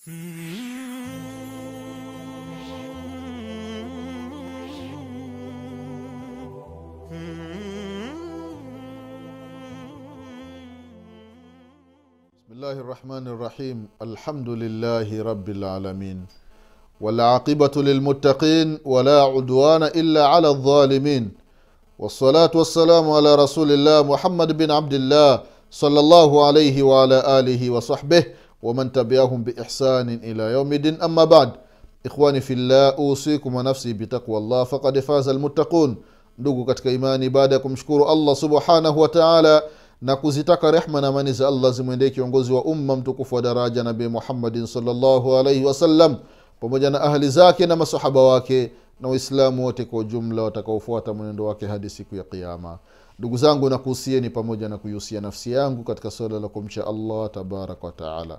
الله الرحمن الرحيم الحمد لله رب العالمين والعاقبة للمتقين ولا عدوان إلا على الظالمين والصلاة والسلام على رسول الله محمد بن عبد الله صلى الله عليه وعلى آله وصحبه ومن تبعهم بإحسان إلى يوم الدين أما بعد إخواني في الله أوصيكم ونفسي بتقوى الله فقد فاز المتقون ndugu katika imani baada ya kumshukuru allah subhanahu wataala na kuzitaka rehma na amani za allah zimwendee kiongozi wa umma mtukufu wa daraja nabi muhammadin salllahu alaihi wasallam pamoja na ahli zake na masahaba wake na waislamu wote kwa ujumla watakaofuata mwenendo wake hadi siku ya qiama ndugu zangu ni pamoja na kuihusia nafsi yangu katika swala la kumcha allah tabaraka wataala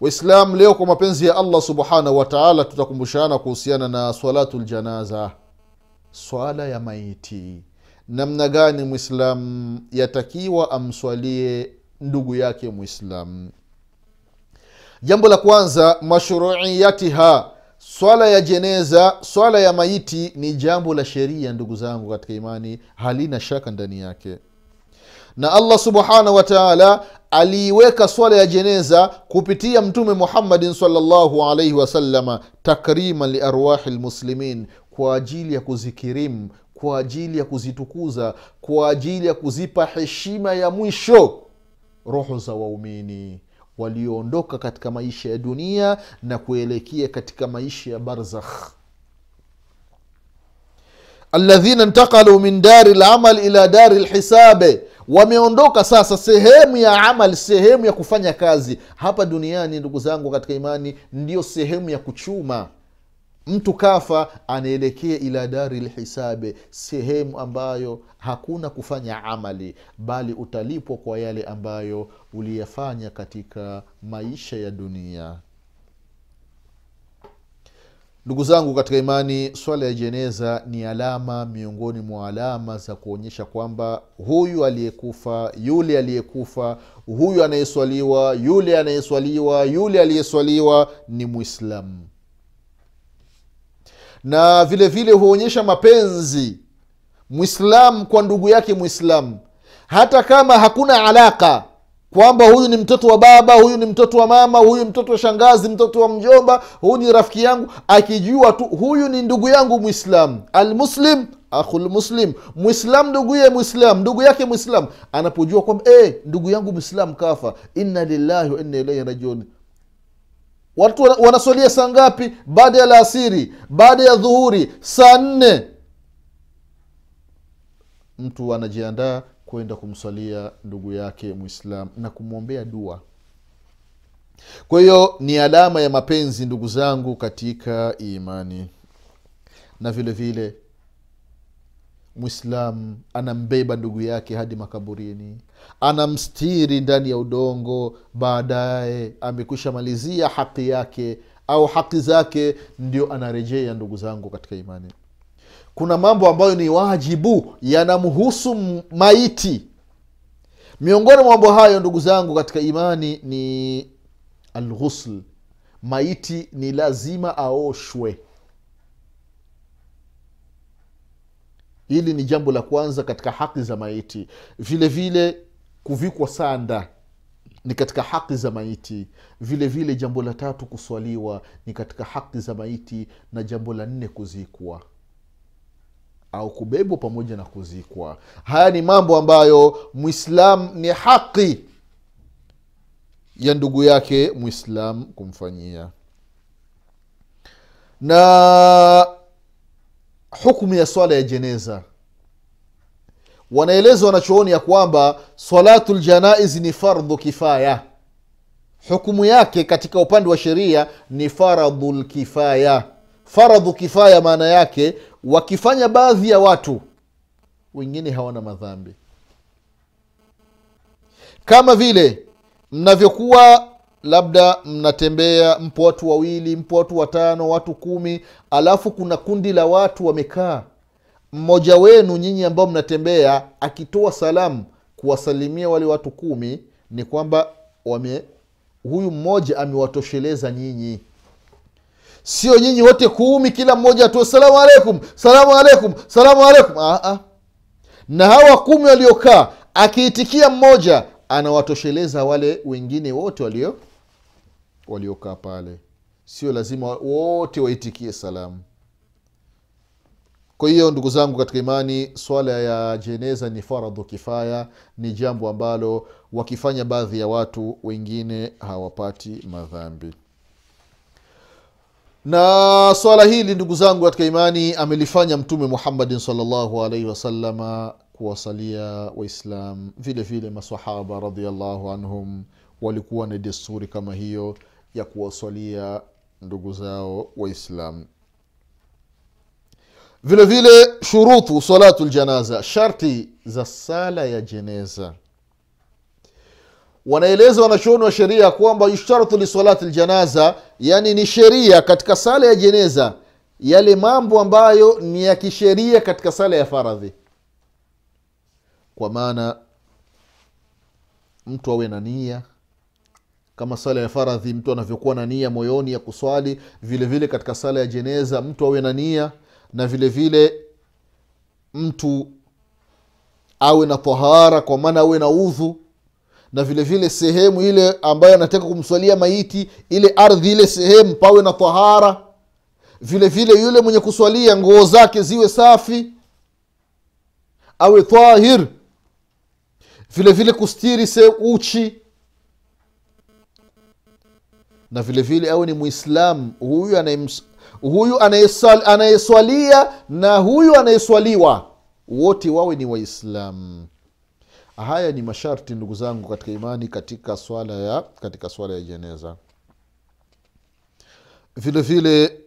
waislam leo kwa mapenzi ya allah subhanahu wataala tutakumbushana kuhusiana na swalatu ljanaza swala ya maiti namna gani mwislam yatakiwa amswalie ndugu yake mwislam jambo la kwanza mashruiyatiha swala ya jeneza swala ya maiti ni jambo la sheria ndugu zangu katika imani halina shaka ndani yake na allah subhanahu wataala aliiweka swala ya jeneza kupitia mtume muhammadin salllahu alaihi wasalama takriman liarwahi lmuslimin kwa ajili ya kuzikirimu kwa ajili ya kuzitukuza kwa ajili ya kuzipa heshima ya mwisho roho za waumini walioondoka katika maisha ya dunia na kuelekea katika maisha ya barzakh aladhina ntakalu min dari lamal ila dari lhisabe wameondoka sasa sehemu ya amal sehemu ya kufanya kazi hapa duniani ndugu zangu katika imani ndiyo sehemu ya kuchuma mtu kafa anaelekea ila dari lhisabe, sehemu ambayo hakuna kufanya amali, bali utalipwa kwa yale ambayo uliyafanya katika maisha ya dunia. Ndugu zangu katika imani, swala ya jeneza ni alama miongoni mwa alama za kuonyesha kwamba huyu aliyekufa, yule aliyekufa, huyu anayeswaliwa, yule anayeswaliwa, yule aliyeswaliwa ni Mwislamu na vile vile huonyesha mapenzi mwislamu kwa ndugu yake mwislamu hata kama hakuna alaka kwamba huyu ni mtoto wa baba huyu ni mtoto wa mama huyu mtoto wa shangazi mtoto wa mjomba huyu ni rafiki yangu akijua tu huyu ni ndugu yangu mwislamu almuslim akhulmuslim mwislam nduguye mwislam ndugu yake mwislam anapojua kwamba e, ndugu yangu mwislam kafa inna lillahi wa inna ilaihi rajiuni watu wanasolia saa ngapi baada ya laasiri baada ya dhuhuri saa nne mtu anajiandaa kwenda kumswalia ndugu yake mwislam na kumwombea dua kwa hiyo ni alama ya mapenzi ndugu zangu katika imani na vile vile mwislam anambeba ndugu yake hadi makaburini anamstiri ndani ya udongo baadaye amekwisha malizia haki yake au haki zake ndio anarejea ndugu zangu katika imani kuna mambo ambayo ni wajibu yanamhusu maiti miongoni mwa mambo hayo ndugu zangu katika imani ni alghusl maiti ni lazima aoshwe hili ni jambo la kwanza katika haki za maiti vile vile kuvikwa sanda ni katika haki za maiti vile vile jambo la tatu kuswaliwa ni katika haki za maiti na jambo la nne kuzikwa au kubebwa pamoja na kuzikwa haya ni mambo ambayo mwislam ni haki ya ndugu yake mwislam kumfanyia na hukmu ya swala ya jeneza wanaeleza wanachooni ya kwamba salatu ljanaizi ni fardhu kifaya hukumu yake katika upande wa sheria ni faradhu lkifaya faradhu kifaya maana yake wakifanya baadhi ya watu wengine hawana madhambi kama vile mnavyokuwa labda mnatembea mpo watu wawili mpo watu watano watu kumi alafu kuna kundi la watu wamekaa mmoja wenu nyinyi ambao mnatembea akitoa salamu kuwasalimia wale watu kumi ni kwamba wame huyu mmoja amewatosheleza nyinyi sio nyinyi wote kumi kila mmoja atoe salamu aleikum salamu aleikum salamu aleikum na hawa kumi waliokaa akiitikia mmoja anawatosheleza wale wengine wote walio waliokaa pale sio lazima wote waitikie salamu kwa hiyo ndugu zangu katika imani swala ya jeneza ni faradhu kifaya ni jambo ambalo wakifanya baadhi ya watu wengine hawapati madhambi na swala hili ndugu zangu katika imani amelifanya mtume muhammadin salllahu alaihi wasalama kuwasalia waislam vile vile masahaba radiallahu anhum walikuwa na desturi kama hiyo ya kuwasalia ndugu zao waislamu vile vile shurutu salatu ljanaza sharti za sala ya jeneza wanaeleza wanachuoni wa sheria kwamba yushtartu lisalati ljanaza yani ni sheria katika sala ya jeneza yale mambo ambayo ni ya kisheria katika sala ya faradhi kwa maana mtu awe na nia kama sala ya faradhi mtu anavyokuwa na nia moyoni ya kuswali vile vile katika sala ya jeneza mtu awe na nia na vile vile mtu awe na tahara kwa maana awe na udhu na vile vile sehemu ile ambayo anataka kumswalia maiti ile ardhi ile sehemu pawe na tahara vile vile yule mwenye kuswalia nguo zake ziwe safi awe tahir vile vile kustiri se uchi na vile vile awe ni mwislamu huyu huyu anayeswalia na huyu anayeswaliwa wote wawe ni waislamu haya ni masharti ndugu zangu katika imani katika swala ya katika swala ya jeneza vile vile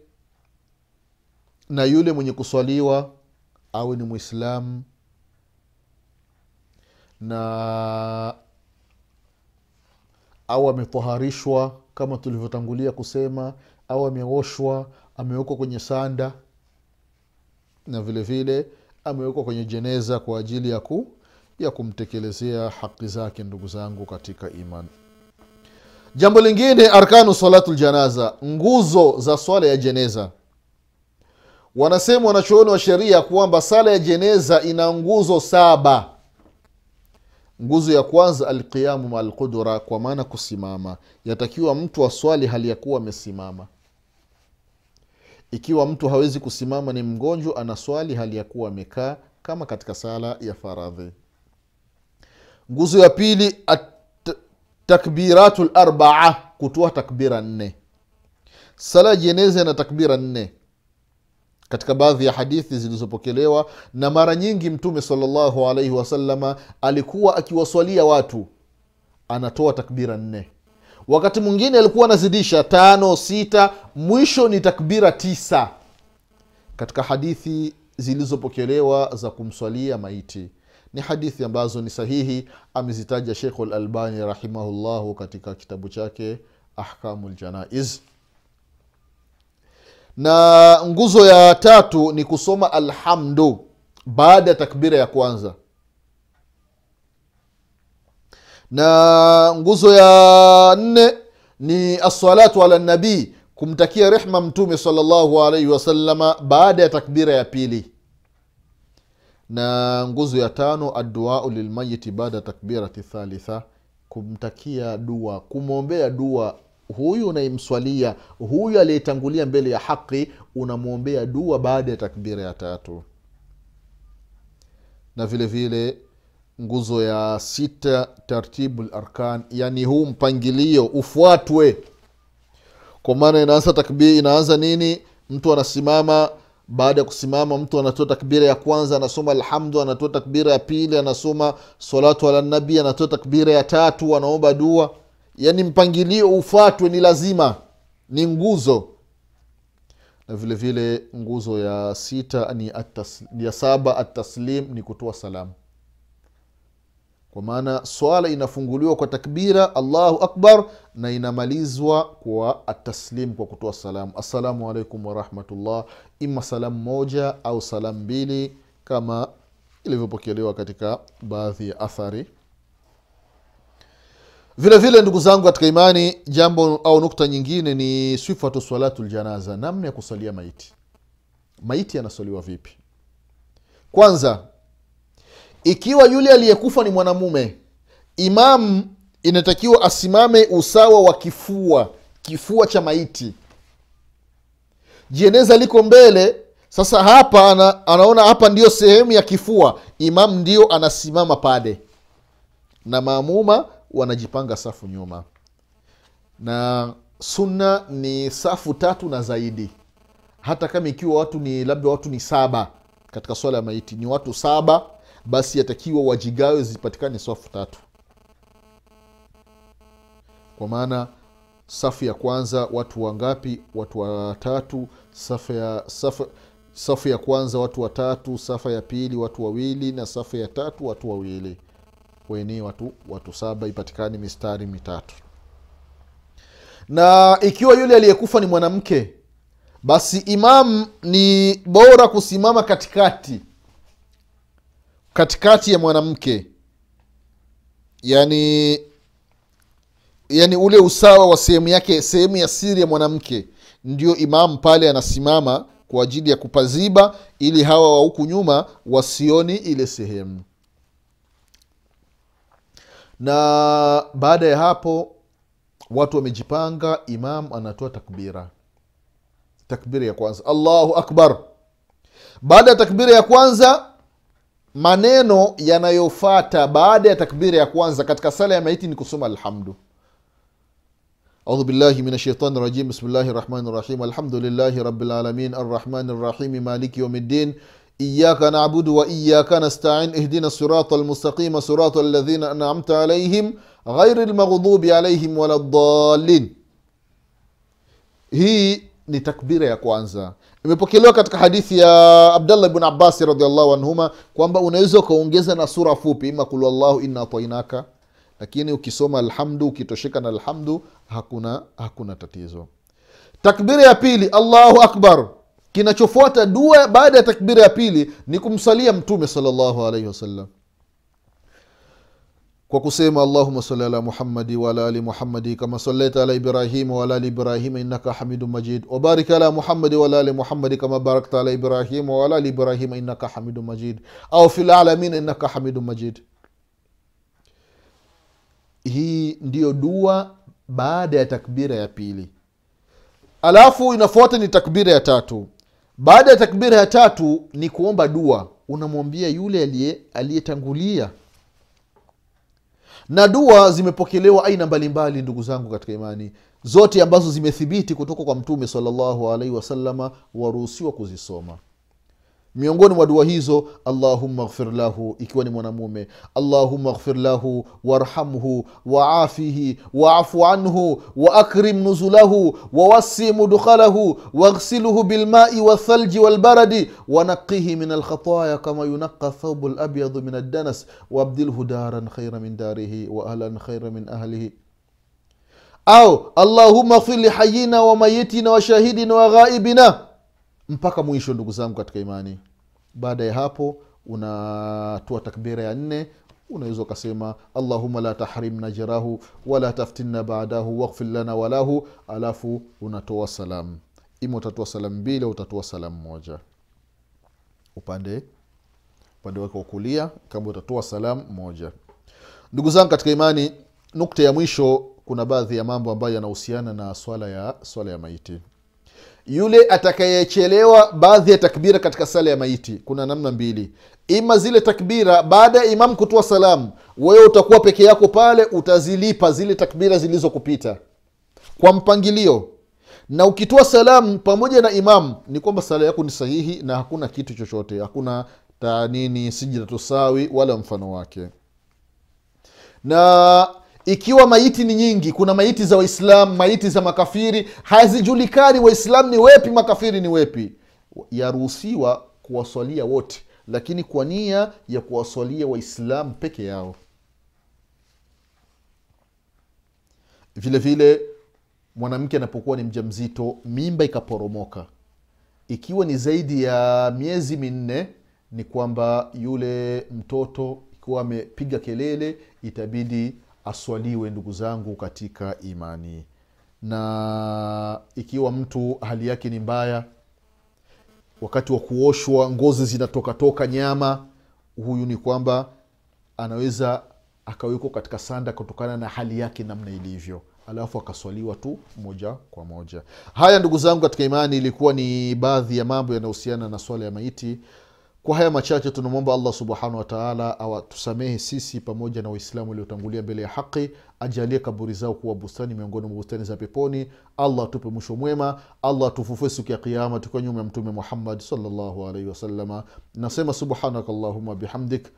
na yule mwenye kuswaliwa awe ni mwislamu na au ametoharishwa kama tulivyotangulia kusema au ameoshwa amewekwa kwenye sanda na vile vile amewekwa kwenye jeneza kwa ajili ya ku ya kumtekelezea haki zake ndugu zangu katika iman jambo lingine arkanu salatu ljanaza nguzo za swala ya jeneza wanasema wanachooni wa sheria kwamba sala ya jeneza ina nguzo saba nguzo ya kwanza alqiyamu maalqudura kwa maana kusimama yatakiwa mtu aswali hali ya kuwa amesimama ikiwa mtu hawezi kusimama ni mgonjwa anaswali hali ya kuwa amekaa kama katika sala ya faradhi nguzo ya pili takbiratu larbaa kutoa takbira nne sala ya jeneza na takbira nne katika baadhi ya hadithi zilizopokelewa na mara nyingi mtume salllahu alaihi wasalama alikuwa akiwaswalia watu anatoa takbira nne wakati mwingine alikuwa anazidisha tano sita mwisho ni takbira tisa katika hadithi zilizopokelewa za kumswalia maiti ni hadithi ambazo ni sahihi amezitaja shekhu lalbani rahimahullahu katika kitabu chake ahkamu ljanaiz na nguzo ya tatu ni kusoma alhamdu baada ya takbira ya kwanza na nguzo ya nne ni assalatu ala nabii kumtakia rehma mtume salllahu alaihi wasalama baada ya takbira ya pili na nguzo ya tano aduau lilmayiti baada ya takbirati thalitha kumtakia dua kumwombea dua huyu unaimswalia huyu aliyetangulia mbele ya haqi unamwombea dua baada ya takbira ya tatu na vile vile nguzo ya sita tartibu larkan yani huu mpangilio ufuatwe kwa maana inaanza takbiri inaanza nini mtu anasimama baada ya kusimama mtu anatoa takbira ya kwanza anasoma alhamdu anatoa takbira ya pili anasoma salatu ala nabii anatoa takbira ya tatu anaomba dua yani mpangilio ufuatwe ni lazima ni nguzo na vile vile nguzo ya sita ni atas, ya saba ataslim ni kutoa salamu kwa maana swala inafunguliwa kwa takbira allahu akbar na inamalizwa kwa ataslim kwa kutoa salamu assalamu alaikum warahmatullah ima salamu moja au salamu mbili kama ilivyopokelewa katika baadhi ya athari vile vile ndugu zangu katika imani jambo au nukta nyingine ni sifatu salatu ljanaza namna ya kusalia maiti maiti yanasaliwa vipi kwanza ikiwa yule aliyekufa ni mwanamume, imamu inatakiwa asimame usawa wa kifua, kifua cha maiti. Jeneza liko mbele. Sasa hapa ana, anaona hapa ndiyo sehemu ya kifua, imamu ndiyo anasimama pale na maamuma wanajipanga safu nyuma, na sunna ni safu tatu na zaidi, hata kama ikiwa watu ni labda watu ni saba katika swala ya maiti, ni watu saba basi yatakiwa wajigawe zipatikane safu tatu kwa maana safu ya kwanza watu wangapi watu watatu safu ya safu, safu ya kwanza watu watatu safu ya pili watu wawili na safu ya tatu watu wawili weni watu watu saba ipatikane mistari mitatu na ikiwa yule aliyekufa ni mwanamke basi imamu ni bora kusimama katikati katikati ya mwanamke yani yani ule usawa wa sehemu yake sehemu ya siri ya mwanamke ndio imamu pale anasimama kwa ajili ya kupaziba ili hawa wa huku nyuma wasioni ile sehemu na baada ya hapo watu wamejipanga imam anatoa takbira takbira ya kwanza allahu akbar baada ya takbira ya kwanza maneno yanayofata baada ya takbira ya kwanza katika sala ya maiti ni kusoma alhamdu أعوذ بالله من الشيطان الرجيم بسم الله الرحمن الرحيم الحمد لله رب العالمين الرحمن الرحيم مالك يوم الدين إياك نعبد وإياك نستعين اهدنا الصراط المستقيم صراط الذين أنعمت عليهم غير المغضوب عليهم ولا الضالين هي ni takbira ya kwanza imepokelewa katika hadithi ya abdallah bn abasi radiallahu anhuma kwamba unaweza ukaongeza na sura fupi ima kulu allahu ina atainaka lakini ukisoma alhamdu ukitosheka na alhamdu hakuna hakuna tatizo takbiri ya pili allahu akbar kinachofuata dua baada ya takbiri ya pili ni kumsalia mtume salllahu alaihi wasallam kwa kusema allahuma sali ala muhammadi waala ali muhammadi kama salaita ala ibrahima waala ali ibrahima innaka hamidu majid wabarik ala muhammadi waala ali muhammadi kama barakta ala ibrahima waala ali ibrahima innaka hamidu majid au fi lalamin innaka hamidu majid hii ndiyo dua baada ya takbira ya pili alafu inafuata ni takbira ya tatu baada ya takbira ya tatu ni kuomba dua unamwambia yule aliyetangulia na dua zimepokelewa aina mbalimbali ndugu zangu katika imani zote ambazo zimethibiti kutoka kwa mtume salllahu alaihi wasalama waruhusiwa kuzisoma miongoni mwa dua hizo allahumma ghfir lahu ikiwa ni mwanamume allahumma ghfir lahu warhamhu waafihi waafu anhu waakrim nuzulahu wawasi mudkhalahu waghsilhu bilmai wathalji walbaradi wanaqihi min alkhataya kama yunaqa thaubu labyadu min addanas waabdilhu daran khaira min darihi waahlan khaira min ahlihi au allahuma ghfir lihayina wamayitina washahidina waghaibina wa mpaka mwisho ndugu zangu katika imani baada ya hapo unatoa takbira ya nne unaweza ukasema allahuma la tahrimna jirahu wala taftinna badahu wakfir lana walahu alafu unatoa salamu ima utatoa salamu mbili au utatoa salamu moja upande upande wake wa kulia kama utatoa salamu moja ndugu zangu katika imani nukta ya mwisho kuna baadhi ya mambo ambayo yanahusiana na swala ya swala ya maiti yule atakayechelewa baadhi ya takbira katika sala ya maiti kuna namna mbili ima zile takbira baada ya imamu kutoa salamu wewe utakuwa peke yako pale utazilipa zile takbira zilizokupita kwa mpangilio na ukitoa salamu pamoja na imamu ni kwamba sala yako ni sahihi na hakuna kitu chochote hakuna tanini sijiratusawi wala mfano wake na ikiwa maiti ni nyingi, kuna maiti za Waislamu, maiti za makafiri, hazijulikani Waislamu ni wepi, makafiri ni wepi, yaruhusiwa kuwaswalia wote, lakini kwa nia ya kuwaswalia Waislamu peke yao. Vile vile mwanamke anapokuwa ni mja mzito mimba ikaporomoka, ikiwa ni zaidi ya miezi minne, ni kwamba yule mtoto ikiwa amepiga kelele, itabidi aswaliwe ndugu zangu katika imani na ikiwa mtu hali yake ni mbaya wakati wa kuoshwa ngozi zinatokatoka nyama huyu ni kwamba anaweza akawekwa katika sanda kutokana na hali yake namna ilivyo alafu akaswaliwa tu moja kwa moja haya ndugu zangu katika imani ilikuwa ni baadhi ya mambo yanayohusiana na swala ya maiti kwa haya machache tunamwomba allah subhanahu wataala awatusamehe sisi pamoja na waislamu waliotangulia mbele ya haqi ajalie kaburi zao kuwa bustani miongoni mwa bustani za peponi allah atupe mwisho mwema allah atufufue siku ya qiama tukiwa nyuma ya mtume muhammad salllahu alaihi wasalama nasema subhanaka allahuma bihamdik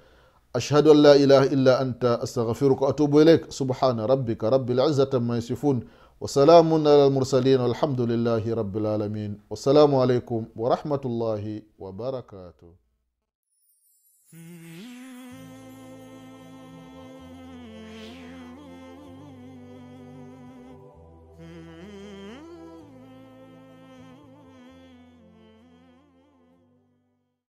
ashhadu an la ilaha illa anta astaghfiruka waatubu ilaik subhana rabika rabilizati ama yasifun wasalamun ala lmursalin walhamdulillahi rabilalamin wassalamu alaikum warahmatullahi wabarakatuh Mm-hmm.